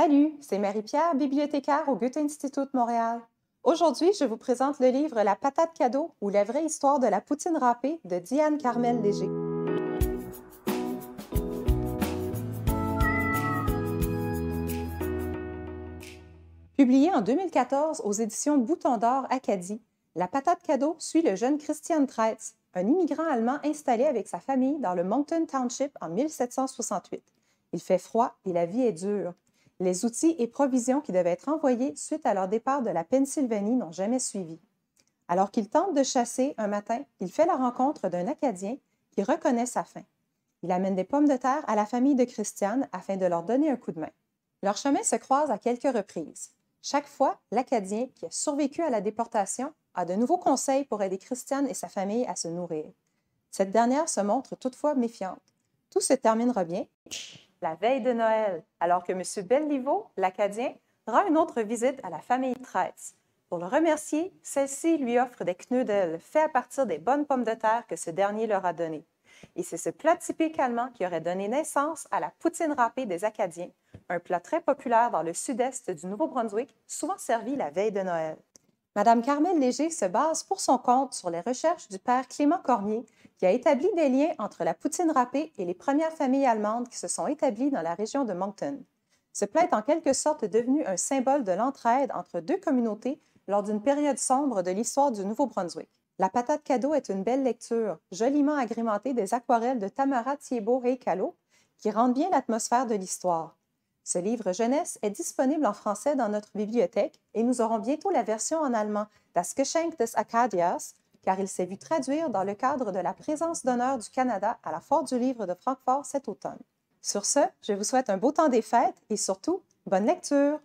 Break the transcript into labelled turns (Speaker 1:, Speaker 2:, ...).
Speaker 1: Salut, c'est Marie-Pierre, bibliothécaire au Goethe-Institut Montréal. Aujourd'hui, je vous présente le livre La patate cadeau ou la vraie histoire de la poutine râpée de Diane Carmel Léger. Publié en 2014 aux éditions Bouton d'Or Acadie, La patate cadeau suit le jeune Christian Treitz, un immigrant allemand installé avec sa famille dans le Moncton Township en 1768. Il fait froid et la vie est dure. Les outils et provisions qui devaient être envoyés suite à leur départ de la Pennsylvanie n'ont jamais suivi. Alors qu'il tente de chasser un matin, il fait la rencontre d'un Acadien qui reconnaît sa faim. Il amène des pommes de terre à la famille de Christiane afin de leur donner un coup de main. leur chemin se croise à quelques reprises. Chaque fois, l'Acadien, qui a survécu à la déportation, a de nouveaux conseils pour aider Christiane et sa famille à se nourrir. Cette dernière se montre toutefois méfiante. Tout se terminera bien la veille de Noël, alors que M. Belniveau, l'Acadien, rend une autre visite à la famille Treitz. Pour le remercier, celle-ci lui offre des knuddels faits à partir des bonnes pommes de terre que ce dernier leur a données. Et c'est ce plat typique allemand qui aurait donné naissance à la poutine râpée des Acadiens, un plat très populaire dans le sud-est du Nouveau-Brunswick, souvent servi la veille de Noël. Madame Carmel Léger se base pour son compte sur les recherches du père Clément Cormier, qui a établi des liens entre la poutine râpée et les premières familles allemandes qui se sont établies dans la région de Moncton. Ce plat est en quelque sorte devenu un symbole de l'entraide entre deux communautés lors d'une période sombre de l'histoire du Nouveau-Brunswick. La patate cadeau est une belle lecture, joliment agrémentée des aquarelles de Tamara Thiebaud Récalo, qui rendent bien l'atmosphère de l'histoire. Ce livre jeunesse est disponible en français dans notre bibliothèque et nous aurons bientôt la version en allemand Das Geschenk des Acadias, car il s'est vu traduire dans le cadre de la présence d'honneur du Canada à la Foire du Livre de Francfort cet automne. Sur ce, je vous souhaite un beau temps des fêtes et surtout, bonne lecture!